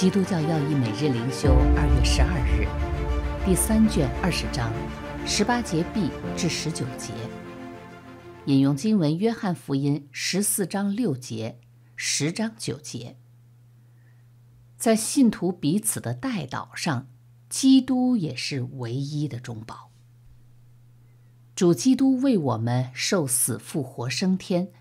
基督教要义每日灵修，二月十二日，第三卷二十章十八节 B 至十九节，引用经文：约翰福音十四章六节，十章九节。在信徒彼此的代祷上，基督也是唯一的中保。主基督为我们受死、复活、升天，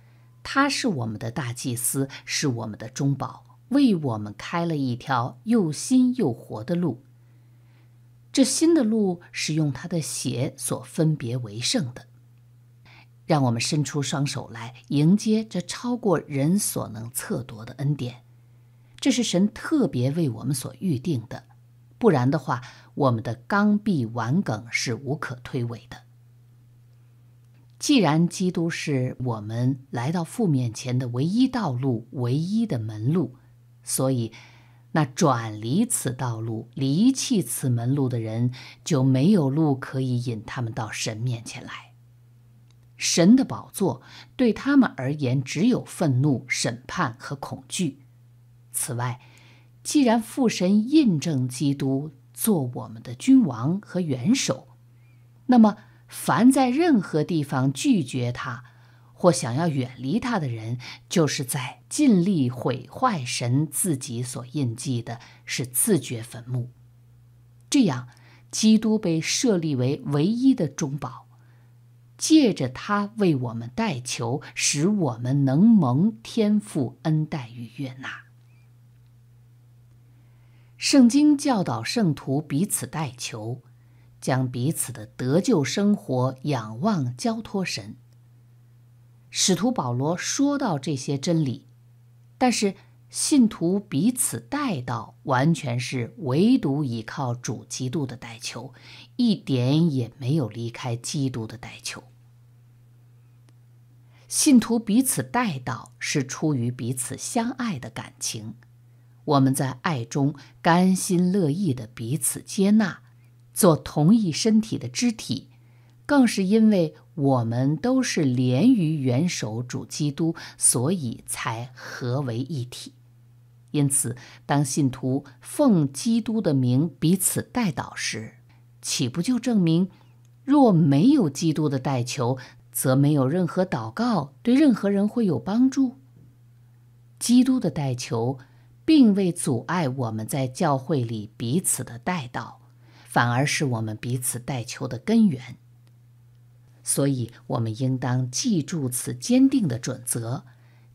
他是我们的大祭司，是我们的中保。为我们开了一条又新又活的路，这新的路是用他的血所分别为圣的。让我们伸出双手来迎接这超过人所能测度的恩典，这是神特别为我们所预定的。不然的话，我们的刚愎顽梗是无可推诿的。既然基督是我们来到父面前的唯一道路，唯一的门路。所以，那转离此道路、离弃此门路的人，就没有路可以引他们到神面前来。神的宝座对他们而言，只有愤怒、审判和恐惧。此外，既然父神印证基督做我们的君王和元首，那么凡在任何地方拒绝他，或想要远离他的人，就是在尽力毁坏神自己所印记的，是自掘坟墓。这样，基督被设立为唯一的中保，借着他为我们代求，使我们能蒙天父恩待与悦纳。圣经教导圣徒彼此代求，将彼此的得救生活仰望交托神。使徒保罗说到这些真理，但是信徒彼此带到完全是唯独依靠主基督的代求，一点也没有离开基督的代求。信徒彼此带到是出于彼此相爱的感情，我们在爱中甘心乐意的彼此接纳，做同一身体的肢体，更是因为。我们都是连于元首主基督，所以才合为一体。因此，当信徒奉基督的名彼此代祷时，岂不就证明，若没有基督的代求，则没有任何祷告对任何人会有帮助？基督的代求并未阻碍我们在教会里彼此的代祷，反而是我们彼此代求的根源。所以我们应当记住此坚定的准则，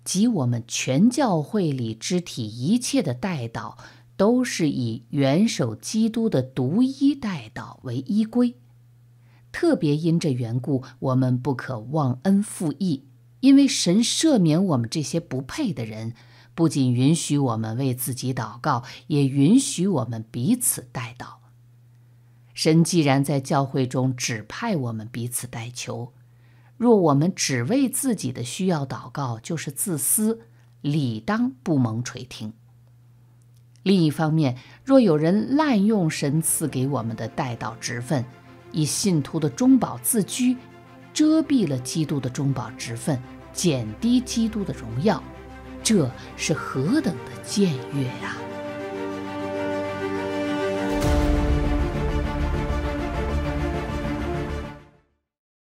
即我们全教会里肢体一切的代祷，都是以元首基督的独一代祷为依归。特别因这缘故，我们不可忘恩负义，因为神赦免我们这些不配的人，不仅允许我们为自己祷告，也允许我们彼此代祷。神既然在教会中指派我们彼此代求，若我们只为自己的需要祷告，就是自私，理当不蒙垂听。另一方面，若有人滥用神赐给我们的代祷职分，以信徒的中保自居，遮蔽了基督的中保职分，减低基督的荣耀，这是何等的僭越呀！